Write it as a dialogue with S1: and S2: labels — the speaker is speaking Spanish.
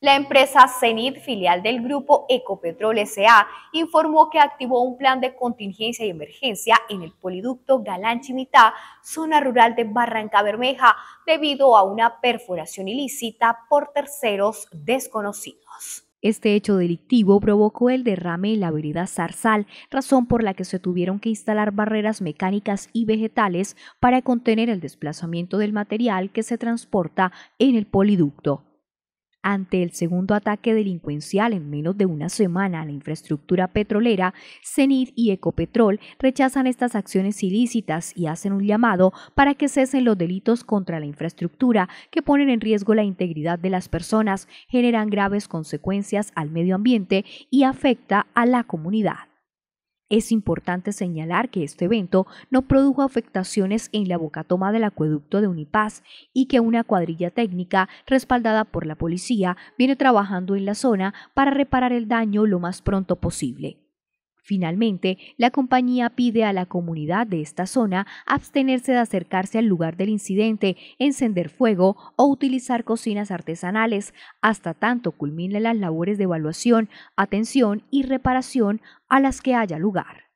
S1: La empresa CENIT, filial del grupo Ecopetrol S.A., informó que activó un plan de contingencia y emergencia en el poliducto Galán Chimitá, zona rural de Barranca Bermeja, debido a una perforación ilícita por terceros desconocidos. Este hecho delictivo provocó el derrame en la vereda Zarzal, razón por la que se tuvieron que instalar barreras mecánicas y vegetales para contener el desplazamiento del material que se transporta en el poliducto. Ante el segundo ataque delincuencial en menos de una semana a la infraestructura petrolera, CENIT y Ecopetrol rechazan estas acciones ilícitas y hacen un llamado para que cesen los delitos contra la infraestructura que ponen en riesgo la integridad de las personas, generan graves consecuencias al medio ambiente y afecta a la comunidad. Es importante señalar que este evento no produjo afectaciones en la bocatoma del acueducto de Unipaz y que una cuadrilla técnica respaldada por la policía viene trabajando en la zona para reparar el daño lo más pronto posible. Finalmente, la compañía pide a la comunidad de esta zona abstenerse de acercarse al lugar del incidente, encender fuego o utilizar cocinas artesanales hasta tanto culminen las labores de evaluación, atención y reparación a las que haya lugar.